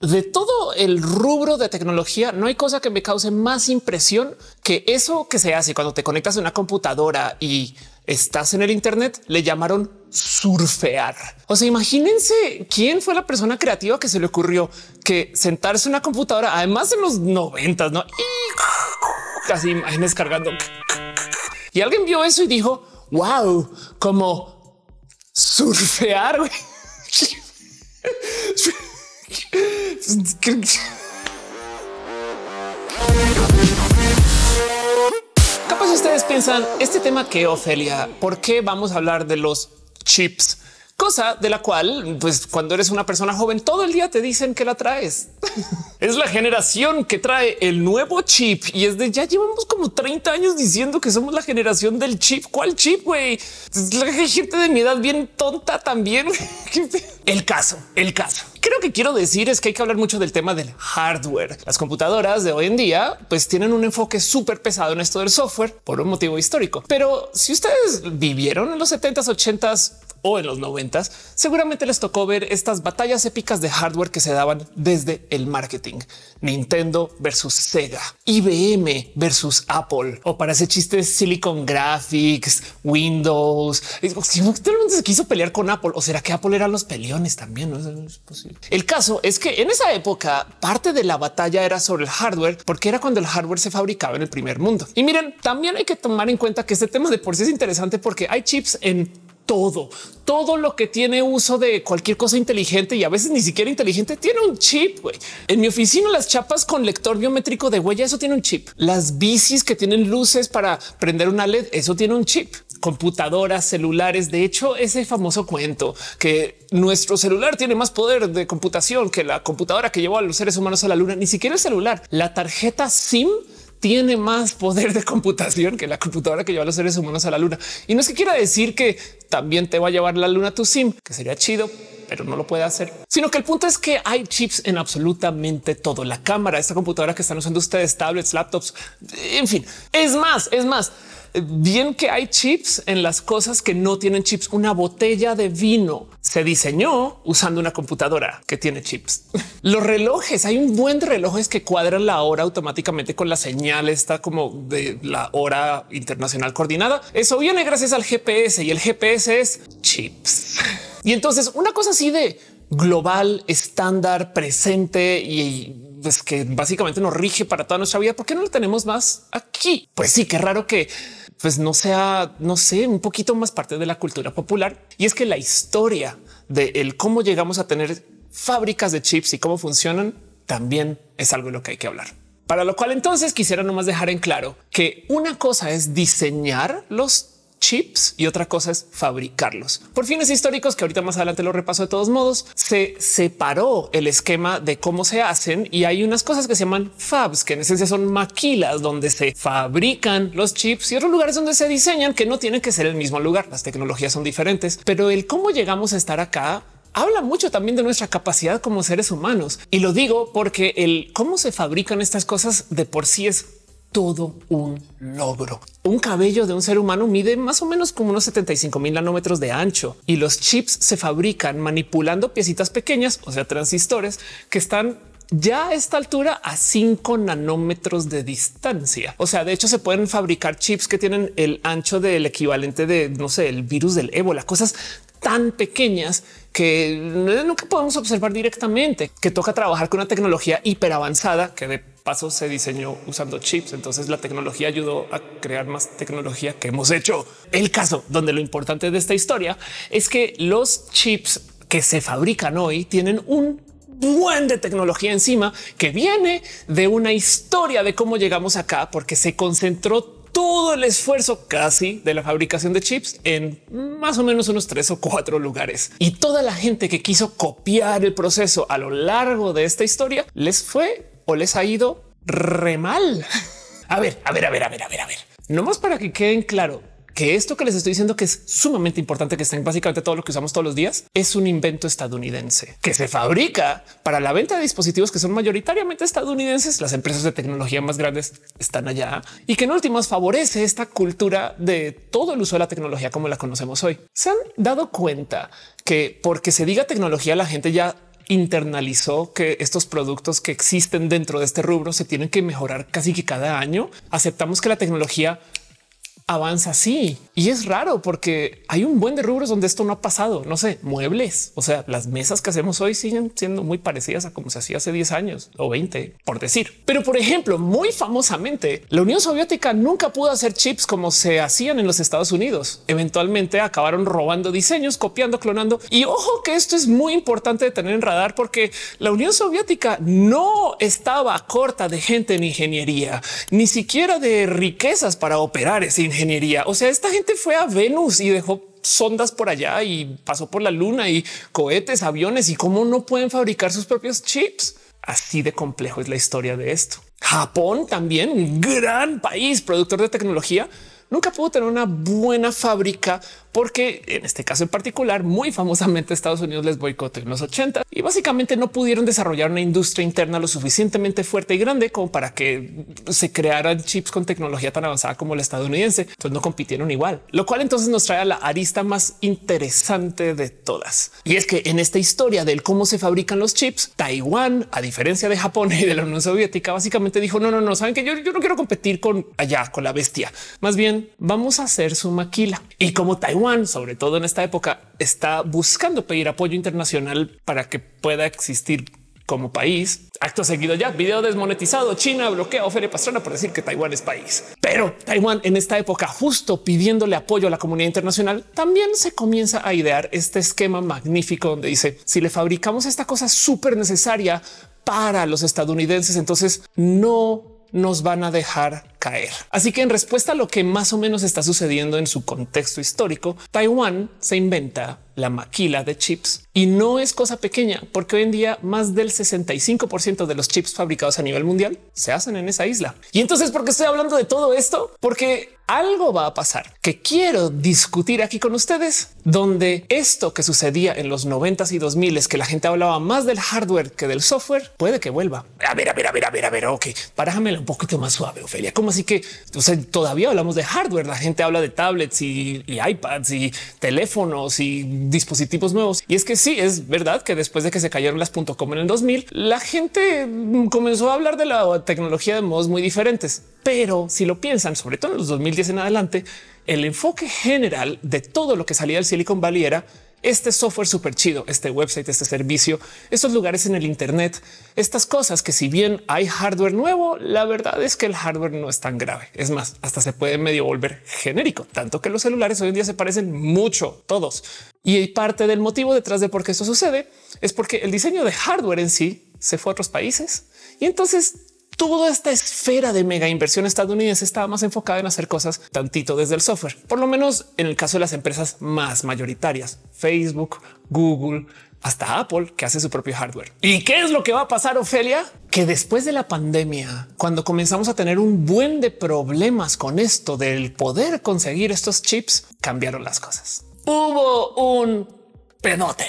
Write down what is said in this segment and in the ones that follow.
de todo el rubro de tecnología, no hay cosa que me cause más impresión que eso que se hace cuando te conectas a una computadora y estás en el Internet, le llamaron surfear. O sea, imagínense quién fue la persona creativa que se le ocurrió que sentarse en una computadora, además en los noventas, no? Y casi imágenes cargando. Y alguien vio eso y dijo, wow, como surfear. Capaz ustedes piensan este tema que Ofelia, ¿por qué vamos a hablar de los chips? Cosa de la cual, pues cuando eres una persona joven, todo el día te dicen que la traes es la generación que trae el nuevo chip y es de ya llevamos como 30 años diciendo que somos la generación del chip. ¿Cuál chip, güey? Pues, la gente de mi edad bien tonta también. el caso, el caso. Creo que quiero decir es que hay que hablar mucho del tema del hardware. Las computadoras de hoy en día pues tienen un enfoque súper pesado en esto del software por un motivo histórico. Pero si ustedes vivieron en los 70s, 80s, o en los noventas, seguramente les tocó ver estas batallas épicas de hardware que se daban desde el marketing. Nintendo versus Sega, IBM versus Apple, o para ese chiste Silicon Graphics, Windows. Realmente se quiso pelear con Apple, o será que Apple era los peleones también? No El caso es que en esa época parte de la batalla era sobre el hardware, porque era cuando el hardware se fabricaba en el primer mundo. Y miren, también hay que tomar en cuenta que este tema de por sí es interesante porque hay chips en todo. Todo lo que tiene uso de cualquier cosa inteligente y a veces ni siquiera inteligente tiene un chip. En mi oficina, las chapas con lector biométrico de huella, eso tiene un chip. Las bicis que tienen luces para prender una LED, eso tiene un chip computadoras, celulares. De hecho, ese famoso cuento que nuestro celular tiene más poder de computación que la computadora que llevó a los seres humanos a la luna, ni siquiera el celular. La tarjeta SIM tiene más poder de computación que la computadora que lleva a los seres humanos a la luna. Y no es que quiera decir que también te va a llevar la luna tu sim, que sería chido, pero no lo puede hacer, sino que el punto es que hay chips en absolutamente todo. La cámara, esta computadora que están usando ustedes, tablets, laptops, en fin, es más, es más bien que hay chips en las cosas que no tienen chips. Una botella de vino se diseñó usando una computadora que tiene chips. Los relojes, hay un buen de relojes que cuadran la hora automáticamente con la señal está como de la hora internacional coordinada. Eso viene gracias al GPS y el GPS es chips. Y entonces una cosa así de global, estándar, presente y pues, que básicamente nos rige para toda nuestra vida. ¿Por qué no lo tenemos más aquí? Pues sí, qué raro que pues no sea, no sé, un poquito más parte de la cultura popular. Y es que la historia de cómo llegamos a tener fábricas de chips y cómo funcionan también es algo de lo que hay que hablar. Para lo cual entonces quisiera nomás dejar en claro que una cosa es diseñar los chips y otra cosa es fabricarlos. Por fines históricos, que ahorita más adelante lo repaso de todos modos, se separó el esquema de cómo se hacen y hay unas cosas que se llaman fabs, que en esencia son maquilas donde se fabrican los chips y otros lugares donde se diseñan que no tienen que ser el mismo lugar. Las tecnologías son diferentes, pero el cómo llegamos a estar acá habla mucho también de nuestra capacidad como seres humanos. Y lo digo porque el cómo se fabrican estas cosas de por sí es todo un logro. Un cabello de un ser humano mide más o menos como unos 75 mil nanómetros de ancho y los chips se fabrican manipulando piecitas pequeñas, o sea, transistores que están ya a esta altura a 5 nanómetros de distancia. O sea, de hecho se pueden fabricar chips que tienen el ancho del equivalente de, no sé, el virus del ébola, cosas tan pequeñas que nunca podemos observar directamente, que toca trabajar con una tecnología hiper avanzada que de paso se diseñó usando chips. Entonces la tecnología ayudó a crear más tecnología que hemos hecho. El caso donde lo importante de esta historia es que los chips que se fabrican hoy tienen un buen de tecnología encima que viene de una historia de cómo llegamos acá, porque se concentró todo el esfuerzo casi de la fabricación de chips en más o menos unos tres o cuatro lugares. Y toda la gente que quiso copiar el proceso a lo largo de esta historia les fue les ha ido re mal. A ver, a ver, a ver, a ver, a ver, a ver. No más para que queden claro que esto que les estoy diciendo que es sumamente importante, que estén básicamente todo lo que usamos todos los días, es un invento estadounidense que se fabrica para la venta de dispositivos que son mayoritariamente estadounidenses. Las empresas de tecnología más grandes están allá y que en últimas favorece esta cultura de todo el uso de la tecnología como la conocemos hoy. Se han dado cuenta que porque se diga tecnología, la gente ya internalizó que estos productos que existen dentro de este rubro se tienen que mejorar casi que cada año. Aceptamos que la tecnología avanza así, y es raro porque hay un buen de rubros donde esto no ha pasado. No sé, muebles. O sea, las mesas que hacemos hoy siguen siendo muy parecidas a como se hacía hace 10 años o 20, por decir. Pero, por ejemplo, muy famosamente, la Unión Soviética nunca pudo hacer chips como se hacían en los Estados Unidos. Eventualmente acabaron robando diseños, copiando, clonando. Y ojo que esto es muy importante de tener en radar porque la Unión Soviética no estaba corta de gente en ingeniería, ni siquiera de riquezas para operar esa ingeniería. O sea, esta gente fue a Venus y dejó sondas por allá y pasó por la luna y cohetes, aviones y cómo no pueden fabricar sus propios chips. Así de complejo es la historia de esto. Japón también, un gran país productor de tecnología, nunca pudo tener una buena fábrica porque en este caso en particular, muy famosamente Estados Unidos les boicoteó en los 80 y básicamente no pudieron desarrollar una industria interna lo suficientemente fuerte y grande como para que se crearan chips con tecnología tan avanzada como la estadounidense. Entonces no compitieron igual, lo cual entonces nos trae a la arista más interesante de todas. Y es que en esta historia del cómo se fabrican los chips, Taiwán, a diferencia de Japón y de la Unión Soviética, básicamente dijo no, no, no saben que yo, yo no quiero competir con allá, con la bestia. Más bien vamos a hacer su maquila y como Taiwán Taiwan, sobre todo en esta época, está buscando pedir apoyo internacional para que pueda existir como país. Acto seguido ya, video desmonetizado, China bloquea ofere Pastrana por decir que Taiwán es país. Pero Taiwán en esta época, justo pidiéndole apoyo a la comunidad internacional, también se comienza a idear este esquema magnífico donde dice, si le fabricamos esta cosa súper necesaria para los estadounidenses, entonces no nos van a dejar caer. Así que en respuesta a lo que más o menos está sucediendo en su contexto histórico, Taiwán se inventa la maquila de chips y no es cosa pequeña, porque hoy en día más del 65% de los chips fabricados a nivel mundial se hacen en esa isla. Y entonces, ¿por qué estoy hablando de todo esto? Porque algo va a pasar que quiero discutir aquí con ustedes, donde esto que sucedía en los 90s y 2000 es que la gente hablaba más del hardware que del software, puede que vuelva. A ver, a ver, a ver, a ver, a ver, ok, un poquito más suave, Ophelia, ¿Cómo Así que o todavía hablamos de hardware. La gente habla de tablets y, y, iPads y teléfonos y dispositivos nuevos. Y es que sí, es verdad que después de que se cayeron las .com en el 2000, la gente comenzó a hablar de la tecnología de modos muy diferentes. Pero si lo piensan, sobre todo en los 2010 en adelante, el enfoque general de todo lo que salía del Silicon Valley era este software súper chido, este website, este servicio, estos lugares en el Internet, estas cosas que si bien hay hardware nuevo, la verdad es que el hardware no es tan grave. Es más, hasta se puede medio volver genérico, tanto que los celulares hoy en día se parecen mucho todos. Y parte del motivo detrás de por qué eso sucede es porque el diseño de hardware en sí se fue a otros países y entonces toda esta esfera de mega inversión estadounidense estaba más enfocada en hacer cosas tantito desde el software, por lo menos en el caso de las empresas más mayoritarias, Facebook, Google, hasta Apple, que hace su propio hardware. ¿Y qué es lo que va a pasar, Ofelia? Que después de la pandemia, cuando comenzamos a tener un buen de problemas con esto del poder conseguir estos chips, cambiaron las cosas. Hubo un pedote,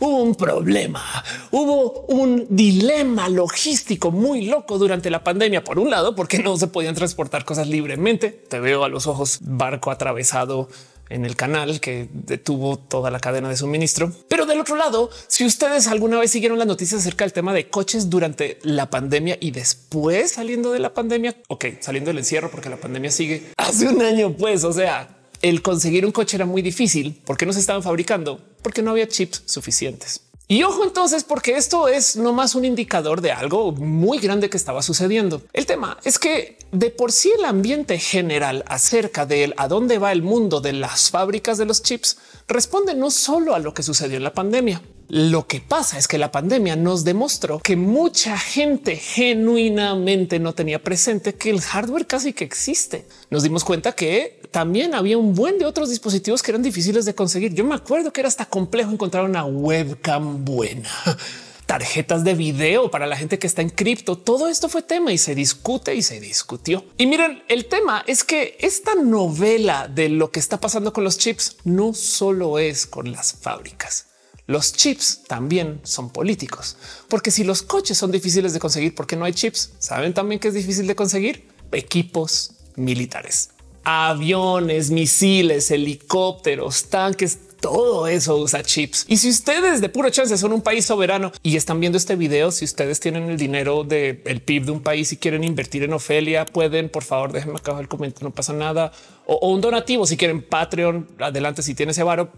hubo un problema, hubo un dilema logístico muy loco durante la pandemia. Por un lado, porque no se podían transportar cosas libremente. Te veo a los ojos barco atravesado en el canal que detuvo toda la cadena de suministro. Pero del otro lado, si ustedes alguna vez siguieron las noticias acerca del tema de coches durante la pandemia y después saliendo de la pandemia, ok, saliendo del encierro porque la pandemia sigue hace un año, pues, o sea, el conseguir un coche era muy difícil porque no se estaban fabricando porque no había chips suficientes. Y ojo entonces, porque esto es no más un indicador de algo muy grande que estaba sucediendo. El tema es que de por sí el ambiente general acerca de a dónde va el mundo de las fábricas de los chips responde no solo a lo que sucedió en la pandemia. Lo que pasa es que la pandemia nos demostró que mucha gente genuinamente no tenía presente que el hardware casi que existe. Nos dimos cuenta que también había un buen de otros dispositivos que eran difíciles de conseguir. Yo me acuerdo que era hasta complejo encontrar una webcam buena tarjetas de video para la gente que está en cripto. Todo esto fue tema y se discute y se discutió. Y miren, el tema es que esta novela de lo que está pasando con los chips no solo es con las fábricas. Los chips también son políticos, porque si los coches son difíciles de conseguir porque no hay chips, saben también que es difícil de conseguir equipos militares, aviones, misiles, helicópteros, tanques, todo eso usa chips. Y si ustedes de puro chance son un país soberano y están viendo este video, si ustedes tienen el dinero del PIB de un país y quieren invertir en Ofelia, pueden, por favor, déjenme acá el comentario, no pasa nada. O, un donativo, si quieren Patreon, adelante, si tiene ese varo,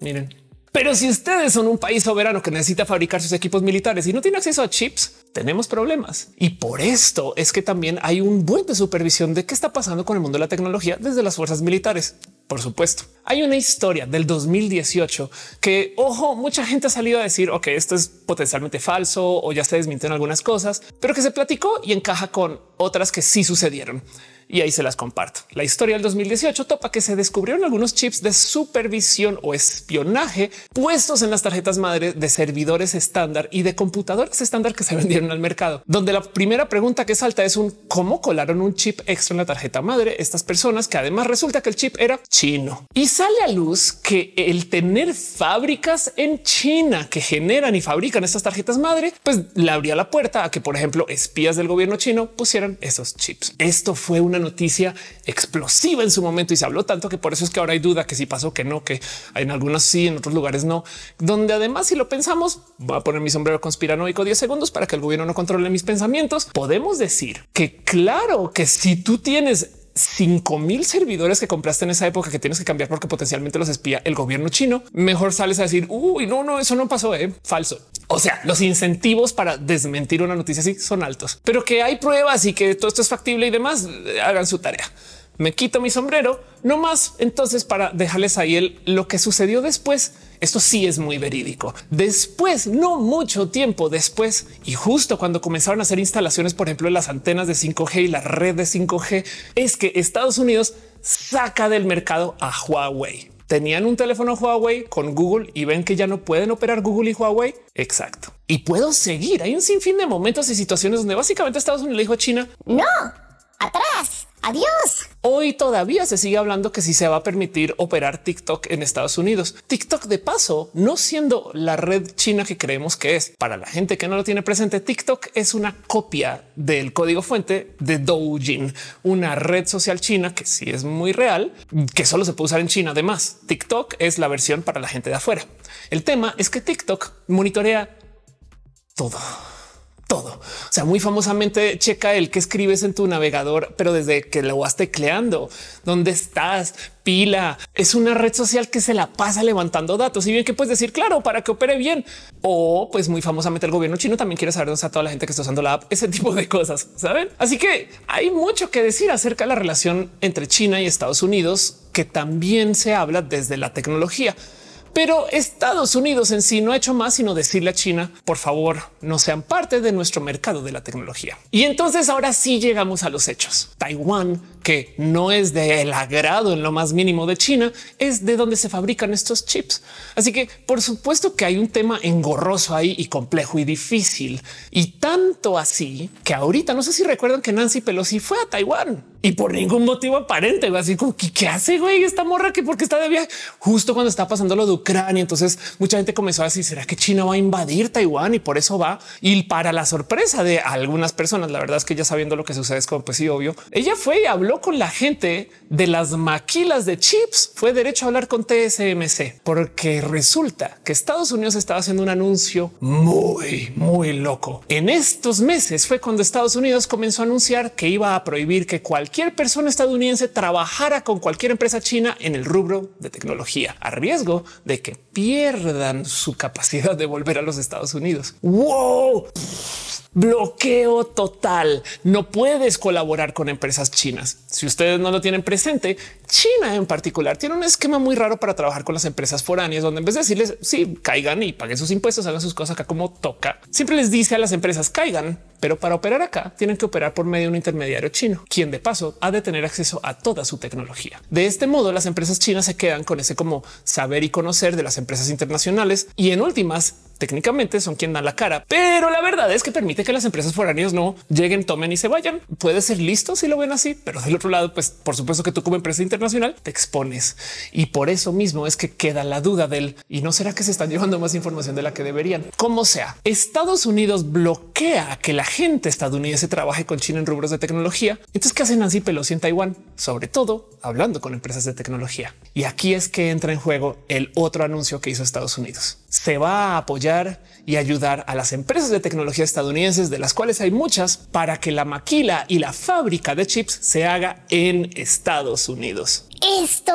miren, pero si ustedes son un país soberano que necesita fabricar sus equipos militares y no tiene acceso a chips, tenemos problemas. Y por esto es que también hay un buen de supervisión de qué está pasando con el mundo de la tecnología desde las fuerzas militares. Por supuesto, hay una historia del 2018 que, ojo, mucha gente ha salido a decir, que esto es potencialmente falso o ya se desminten algunas cosas, pero que se platicó y encaja con otras que sí sucedieron y ahí se las comparto. La historia del 2018 topa que se descubrieron algunos chips de supervisión o espionaje puestos en las tarjetas madre de servidores estándar y de computadores estándar que se vendieron al mercado, donde la primera pregunta que salta es un cómo colaron un chip extra en la tarjeta madre estas personas que además resulta que el chip era chino y sale a luz que el tener fábricas en China que generan y fabrican estas tarjetas madre, pues le abría la puerta a que, por ejemplo, espías del gobierno chino pusieran esos chips. Esto fue una noticia explosiva en su momento y se habló tanto que por eso es que ahora hay duda que si pasó, que no, que en algunos sí, en otros lugares no, donde además si lo pensamos, voy a poner mi sombrero conspiranoico 10 segundos para que el gobierno no controle mis pensamientos. Podemos decir que claro que si tú tienes cinco mil servidores que compraste en esa época que tienes que cambiar porque potencialmente los espía el gobierno chino, mejor sales a decir uy, no, no, eso no pasó. Eh? Falso. O sea, los incentivos para desmentir una noticia así son altos, pero que hay pruebas y que todo esto es factible y demás. Eh, hagan su tarea me quito mi sombrero, no más. Entonces, para dejarles ahí el, lo que sucedió después, esto sí es muy verídico. Después, no mucho tiempo después, y justo cuando comenzaron a hacer instalaciones, por ejemplo, las antenas de 5G y la red de 5G, es que Estados Unidos saca del mercado a Huawei. Tenían un teléfono Huawei con Google y ven que ya no pueden operar Google y Huawei. Exacto. Y puedo seguir. Hay un sinfín de momentos y situaciones donde básicamente Estados Unidos le dijo a China: No, atrás, adiós Hoy todavía se sigue hablando que si se va a permitir operar TikTok en Estados Unidos. TikTok de paso, no siendo la red china que creemos que es. Para la gente que no lo tiene presente, TikTok es una copia del código fuente de Doujin, una red social china que sí es muy real, que solo se puede usar en China. Además, TikTok es la versión para la gente de afuera. El tema es que TikTok monitorea todo. O sea, muy famosamente checa el que escribes en tu navegador, pero desde que lo vas tecleando, dónde estás, pila. Es una red social que se la pasa levantando datos. Y bien que puedes decir, claro, para que opere bien. O pues muy famosamente el gobierno chino también quiere saber dónde está toda la gente que está usando la app, ese tipo de cosas, ¿saben? Así que hay mucho que decir acerca de la relación entre China y Estados Unidos que también se habla desde la tecnología. Pero Estados Unidos en sí no ha hecho más sino decirle a China, por favor, no sean parte de nuestro mercado de la tecnología. Y entonces ahora sí llegamos a los hechos. Taiwán que no es del agrado en lo más mínimo de China, es de donde se fabrican estos chips. Así que por supuesto que hay un tema engorroso ahí y complejo y difícil. Y tanto así que ahorita no sé si recuerdan que Nancy Pelosi fue a Taiwán y por ningún motivo aparente, así como que qué hace güey esta morra que porque está de viaje justo cuando está pasando lo de Ucrania. Entonces mucha gente comenzó a decir será que China va a invadir Taiwán y por eso va. Y para la sorpresa de algunas personas, la verdad es que ya sabiendo lo que sucede es como pues sí, obvio. Ella fue y habló con la gente de las maquilas de chips, fue derecho a hablar con TSMC, porque resulta que Estados Unidos estaba haciendo un anuncio muy, muy loco. En estos meses fue cuando Estados Unidos comenzó a anunciar que iba a prohibir que cualquier persona estadounidense trabajara con cualquier empresa china en el rubro de tecnología, a riesgo de que pierdan su capacidad de volver a los Estados Unidos. Wow bloqueo total. No puedes colaborar con empresas chinas. Si ustedes no lo tienen presente, China en particular tiene un esquema muy raro para trabajar con las empresas foráneas, donde en vez de decirles si sí, caigan y paguen sus impuestos, hagan sus cosas acá como toca, siempre les dice a las empresas caigan, pero para operar acá tienen que operar por medio de un intermediario chino, quien de paso ha de tener acceso a toda su tecnología. De este modo, las empresas chinas se quedan con ese como saber y conocer de las empresas internacionales y en últimas técnicamente son quien dan la cara, pero la verdad es que permite que las empresas foráneas no lleguen, tomen y se vayan. Puede ser listo si lo ven así, pero del otro lado, pues por supuesto que tú como empresa internacional te expones y por eso mismo es que queda la duda del y no será que se están llevando más información de la que deberían. Como sea, Estados Unidos bloquea que la gente estadounidense trabaje con China en rubros de tecnología. Entonces, ¿qué así? Pelos Pelosi en Taiwán? Sobre todo hablando con empresas de tecnología. Y aquí es que entra en juego el otro anuncio que hizo Estados Unidos. Se va a apoyar y ayudar a las empresas de tecnología estadounidenses, de las cuales hay muchas, para que la maquila y la fábrica de chips se haga en Estados Unidos. Esto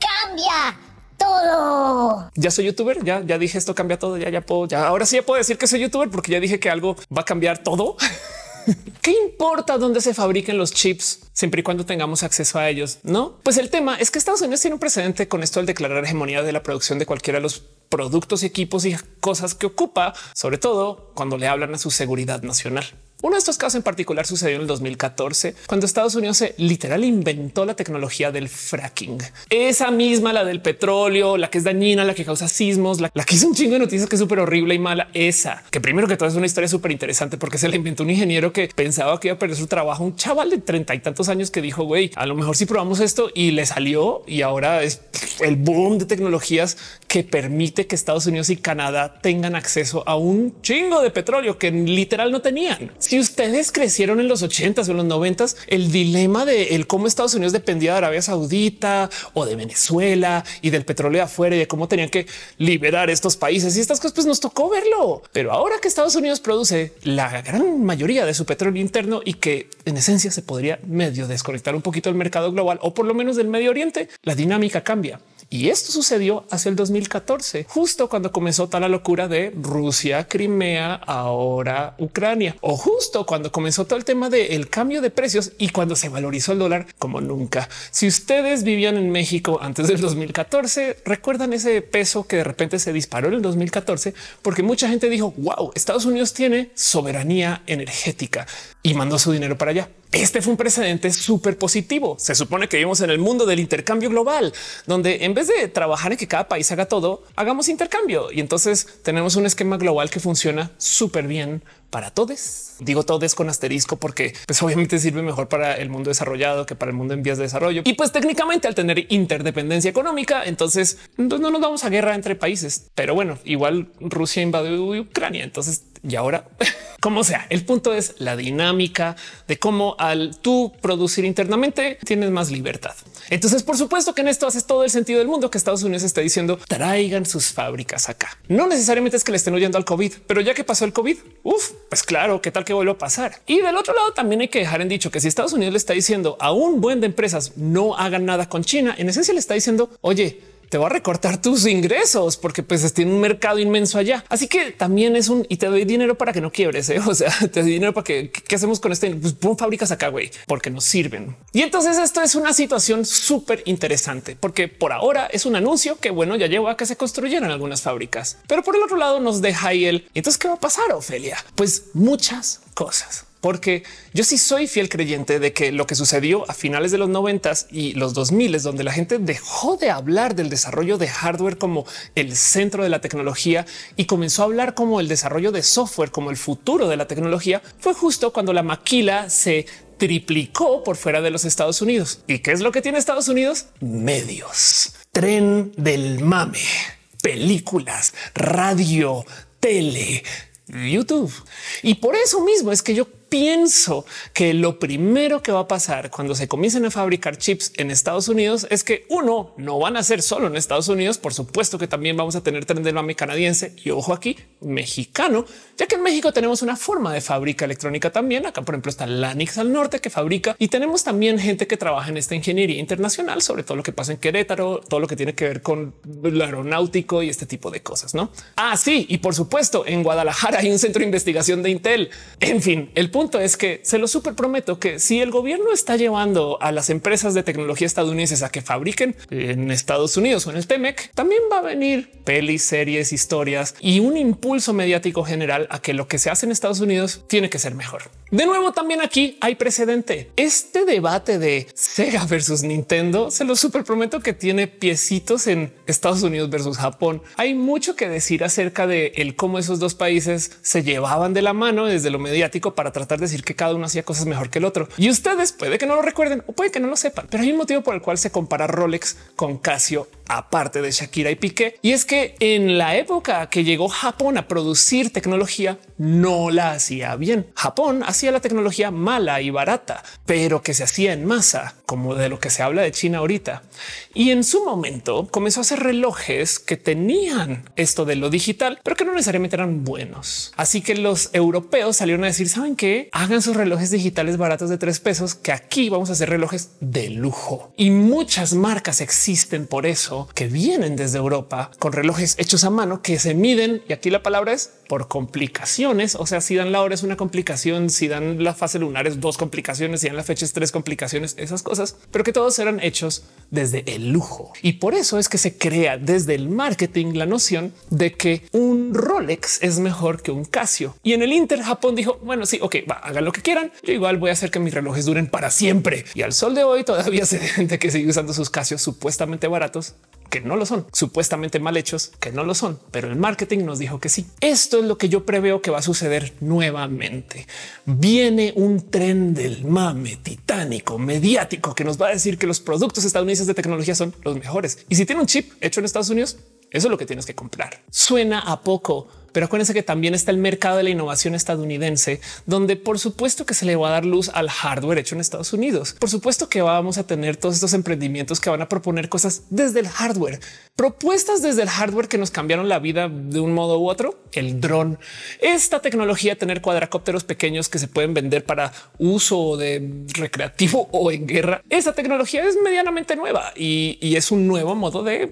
cambia todo. Ya soy youtuber, ya, ya dije esto cambia todo, ya, ya puedo, ya ahora sí ya puedo decir que soy youtuber porque ya dije que algo va a cambiar todo. ¿Qué importa dónde se fabriquen los chips siempre y cuando tengamos acceso a ellos? No, pues el tema es que Estados Unidos tiene un precedente con esto al declarar hegemonía de la producción de cualquiera de los productos equipos y cosas que ocupa, sobre todo cuando le hablan a su seguridad nacional. Uno de estos casos en particular sucedió en el 2014, cuando Estados Unidos se literal inventó la tecnología del fracking. Esa misma, la del petróleo, la que es dañina, la que causa sismos, la, que hizo un chingo de noticias que es súper horrible y mala. Esa, que primero que todo es una historia súper interesante porque se la inventó un ingeniero que pensaba que iba a perder su trabajo, un chaval de treinta y tantos años que dijo, güey, a lo mejor si probamos esto y le salió y ahora es el boom de tecnologías que permite que Estados Unidos y Canadá tengan acceso a un chingo de petróleo que literal no tenían si ustedes crecieron en los 80s o en los 90s, el dilema de cómo Estados Unidos dependía de Arabia Saudita o de Venezuela y del petróleo afuera y de cómo tenían que liberar estos países y estas cosas, pues nos tocó verlo. Pero ahora que Estados Unidos produce la gran mayoría de su petróleo interno y que en esencia se podría medio desconectar un poquito del mercado global o por lo menos del Medio Oriente, la dinámica cambia. Y esto sucedió hacia el 2014, justo cuando comenzó toda la locura de Rusia, Crimea, ahora Ucrania, o justo cuando comenzó todo el tema del el cambio de precios y cuando se valorizó el dólar como nunca. Si ustedes vivían en México antes del 2014, recuerdan ese peso que de repente se disparó en el 2014 porque mucha gente dijo, wow, Estados Unidos tiene soberanía energética y mandó su dinero para allá. Este fue un precedente súper positivo. Se supone que vivimos en el mundo del intercambio global, donde en vez de trabajar en que cada país haga todo, hagamos intercambio. Y entonces tenemos un esquema global que funciona súper bien para todos. Digo todos con asterisco porque pues obviamente sirve mejor para el mundo desarrollado que para el mundo en vías de desarrollo. Y pues técnicamente al tener interdependencia económica, entonces pues, no nos vamos a guerra entre países. Pero bueno, igual Rusia invadió Ucrania, entonces y ahora, como sea, el punto es la dinámica de cómo al tú producir internamente tienes más libertad. Entonces, por supuesto que en esto haces todo el sentido del mundo que Estados Unidos está diciendo traigan sus fábricas acá. No necesariamente es que le estén huyendo al COVID, pero ya que pasó el COVID, uff, pues claro, qué tal que vuelva a pasar. Y del otro lado también hay que dejar en dicho que si Estados Unidos le está diciendo a un buen de empresas no hagan nada con China, en esencia le está diciendo, oye, te va a recortar tus ingresos porque pues tiene un mercado inmenso allá. Así que también es un y te doy dinero para que no quiebres. ¿eh? O sea, te doy dinero para que qué hacemos con este pues, pon fábricas acá, güey, porque nos sirven. Y entonces esto es una situación súper interesante porque por ahora es un anuncio que bueno, ya llevó a que se construyeran algunas fábricas, pero por el otro lado nos deja ahí el entonces qué va a pasar, Ofelia? Pues muchas cosas porque yo sí soy fiel creyente de que lo que sucedió a finales de los noventas y los 2000 donde la gente dejó de hablar del desarrollo de hardware como el centro de la tecnología y comenzó a hablar como el desarrollo de software como el futuro de la tecnología, fue justo cuando la maquila se triplicó por fuera de los Estados Unidos. ¿Y qué es lo que tiene Estados Unidos? Medios, tren del mame, películas, radio, tele, YouTube. Y por eso mismo es que yo pienso que lo primero que va a pasar cuando se comiencen a fabricar chips en Estados Unidos es que uno no van a ser solo en Estados Unidos. Por supuesto que también vamos a tener tren del mami canadiense y ojo aquí mexicano, ya que en México tenemos una forma de fábrica electrónica también. Acá, por ejemplo, está Lanix al norte que fabrica y tenemos también gente que trabaja en esta ingeniería internacional, sobre todo lo que pasa en Querétaro, todo lo que tiene que ver con lo aeronáutico y este tipo de cosas. No así. Ah, y por supuesto, en Guadalajara hay un centro de investigación de Intel. En fin, el es que se lo super prometo que si el gobierno está llevando a las empresas de tecnología estadounidenses a que fabriquen en Estados Unidos o en el Temec, también va a venir pelis, series, historias y un impulso mediático general a que lo que se hace en Estados Unidos tiene que ser mejor. De nuevo, también aquí hay precedente. Este debate de Sega versus Nintendo se lo super prometo que tiene piecitos en Estados Unidos versus Japón. Hay mucho que decir acerca de el cómo esos dos países se llevaban de la mano desde lo mediático para tratar decir que cada uno hacía cosas mejor que el otro. Y ustedes puede que no lo recuerden o puede que no lo sepan, pero hay un motivo por el cual se compara Rolex con Casio aparte de Shakira y Piqué. Y es que en la época que llegó Japón a producir tecnología, no la hacía bien. Japón hacía la tecnología mala y barata, pero que se hacía en masa, como de lo que se habla de China ahorita. Y en su momento comenzó a hacer relojes que tenían esto de lo digital, pero que no necesariamente eran buenos. Así que los europeos salieron a decir, ¿saben qué? Hagan sus relojes digitales baratos de tres pesos, que aquí vamos a hacer relojes de lujo. Y muchas marcas existen por eso que vienen desde Europa con relojes hechos a mano que se miden. Y aquí la palabra es por complicaciones. O sea, si dan la hora es una complicación, si dan la fase lunar es dos complicaciones, si dan las fechas tres complicaciones, esas cosas, pero que todos eran hechos desde el lujo. Y por eso es que se crea desde el marketing la noción de que un Rolex es mejor que un Casio. Y en el Inter Japón dijo, bueno, sí, ok, va, hagan lo que quieran. Yo igual voy a hacer que mis relojes duren para siempre. Y al sol de hoy todavía se gente que sigue usando sus Casios supuestamente baratos que no lo son, supuestamente mal hechos, que no lo son, pero el marketing nos dijo que sí. Esto es lo que yo preveo que va a suceder nuevamente. Viene un tren del mame titánico, mediático, que nos va a decir que los productos estadounidenses de tecnología son los mejores. Y si tiene un chip hecho en Estados Unidos, eso es lo que tienes que comprar. Suena a poco, pero acuérdense que también está el mercado de la innovación estadounidense, donde por supuesto que se le va a dar luz al hardware hecho en Estados Unidos. Por supuesto que vamos a tener todos estos emprendimientos que van a proponer cosas desde el hardware, propuestas desde el hardware que nos cambiaron la vida de un modo u otro. El dron, esta tecnología, tener cuadracópteros pequeños que se pueden vender para uso de recreativo o en guerra. Esa tecnología es medianamente nueva y, y es un nuevo modo de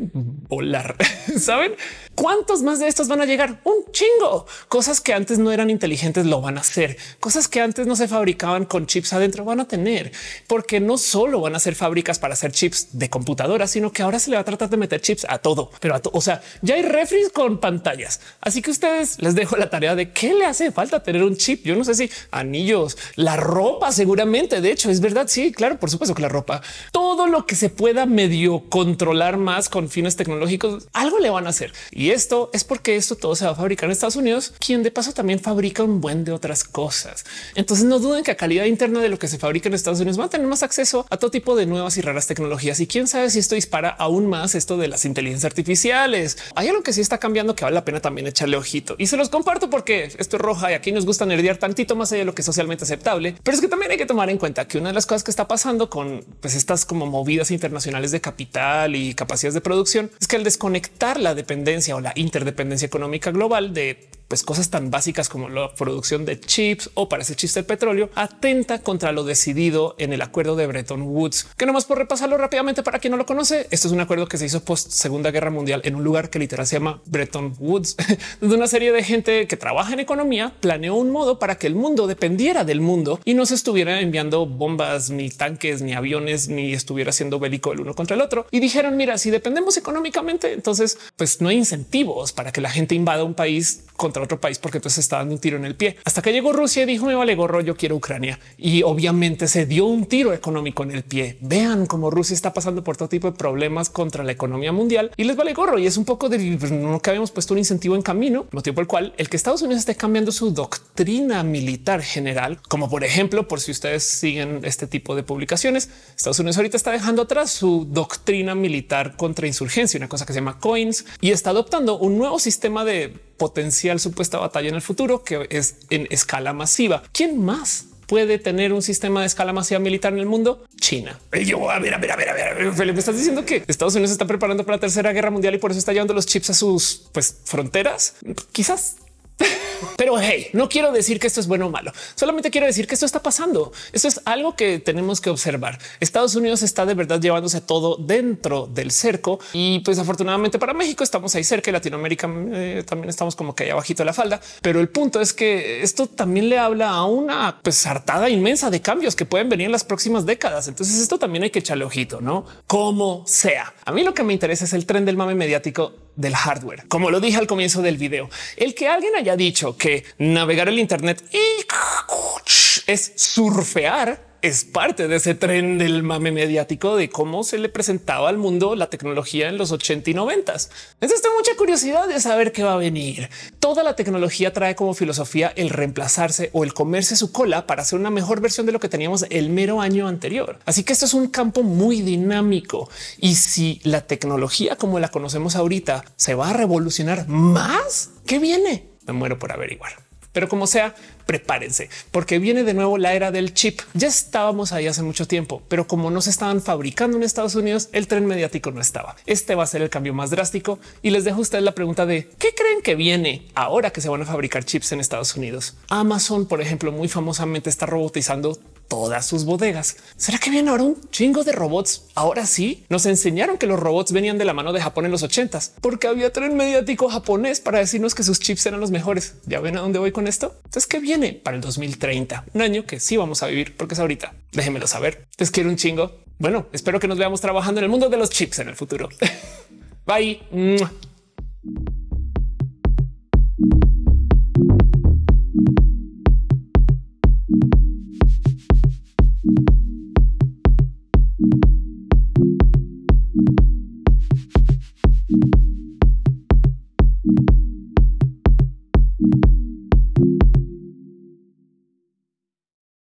volar. Saben? ¿Cuántos más de estos van a llegar? Un chingo. Cosas que antes no eran inteligentes lo van a hacer. Cosas que antes no se fabricaban con chips adentro van a tener, porque no solo van a ser fábricas para hacer chips de computadora, sino que ahora se le va a tratar de meter chips a todo. Pero a o sea, ya hay refries con pantallas. Así que ustedes les dejo la tarea de qué le hace falta tener un chip. Yo no sé si anillos, la ropa, seguramente. De hecho, es verdad. Sí, claro, por supuesto que la ropa, todo lo que se pueda medio controlar más con fines tecnológicos, algo le van a hacer y y esto es porque esto todo se va a fabricar en Estados Unidos, quien de paso también fabrica un buen de otras cosas. Entonces no duden que a calidad interna de lo que se fabrica en Estados Unidos van a tener más acceso a todo tipo de nuevas y raras tecnologías. Y quién sabe si esto dispara aún más esto de las inteligencias artificiales. Hay algo que sí está cambiando que vale la pena también echarle ojito y se los comparto porque esto es roja y aquí nos gusta nerdear tantito más allá de lo que es socialmente aceptable. Pero es que también hay que tomar en cuenta que una de las cosas que está pasando con pues, estas como movidas internacionales de capital y capacidades de producción es que al desconectar la dependencia la interdependencia económica global de pues cosas tan básicas como la producción de chips o para ese chiste el petróleo, atenta contra lo decidido en el acuerdo de Bretton Woods, que nomás por repasarlo rápidamente para quien no lo conoce, Este es un acuerdo que se hizo post Segunda Guerra Mundial en un lugar que literal se llama Bretton Woods, donde una serie de gente que trabaja en economía planeó un modo para que el mundo dependiera del mundo y no se estuviera enviando bombas, ni tanques, ni aviones, ni estuviera siendo bélico el uno contra el otro. Y dijeron, mira, si dependemos económicamente, entonces pues no hay incentivos para que la gente invada un país contra al otro país porque entonces está dando un tiro en el pie. Hasta que llegó Rusia y dijo me vale gorro, yo quiero Ucrania. Y obviamente se dio un tiro económico en el pie. Vean cómo Rusia está pasando por todo tipo de problemas contra la economía mundial y les vale gorro. Y es un poco de pues, no que habíamos puesto un incentivo en camino, motivo por el cual el que Estados Unidos esté cambiando su doctrina militar general, como por ejemplo, por si ustedes siguen este tipo de publicaciones, Estados Unidos ahorita está dejando atrás su doctrina militar contra insurgencia, una cosa que se llama COINS y está adoptando un nuevo sistema de potencial supuesta batalla en el futuro, que es en escala masiva. ¿Quién más puede tener un sistema de escala masiva militar en el mundo? China. Yo, a ver, a ver, a ver, a ver, Felipe, estás diciendo que Estados Unidos está preparando para la tercera guerra mundial y por eso está llevando los chips a sus pues, fronteras. Quizás. Pero hey, no quiero decir que esto es bueno o malo. Solamente quiero decir que esto está pasando. Eso es algo que tenemos que observar. Estados Unidos está de verdad llevándose todo dentro del cerco y pues afortunadamente para México estamos ahí cerca y Latinoamérica eh, también estamos como que ahí abajito de la falda. Pero el punto es que esto también le habla a una pues inmensa de cambios que pueden venir en las próximas décadas. Entonces esto también hay que echarle ojito, no como sea. A mí lo que me interesa es el tren del mame mediático del hardware. Como lo dije al comienzo del video, el que alguien haya dicho que navegar el Internet es surfear es parte de ese tren del mame mediático de cómo se le presentaba al mundo la tecnología en los 80 y 90. Entonces tengo mucha curiosidad de saber qué va a venir. Toda la tecnología trae como filosofía el reemplazarse o el comerse su cola para hacer una mejor versión de lo que teníamos el mero año anterior. Así que esto es un campo muy dinámico y si la tecnología como la conocemos ahorita se va a revolucionar más, ¿qué viene? Me muero por averiguar. Pero como sea, prepárense, porque viene de nuevo la era del chip. Ya estábamos ahí hace mucho tiempo, pero como no se estaban fabricando en Estados Unidos, el tren mediático no estaba. Este va a ser el cambio más drástico y les dejo a ustedes la pregunta de qué creen que viene ahora que se van a fabricar chips en Estados Unidos. Amazon, por ejemplo, muy famosamente está robotizando todas sus bodegas. ¿Será que viene ahora un chingo de robots? Ahora sí, nos enseñaron que los robots venían de la mano de Japón en los ochentas porque había tren mediático japonés para decirnos que sus chips eran los mejores. ¿Ya ven a dónde voy con esto? Entonces, que viene para el 2030? Un año que sí vamos a vivir porque es ahorita. Déjenmelo saber. Les quiero un chingo. Bueno, espero que nos veamos trabajando en el mundo de los chips en el futuro. Bye.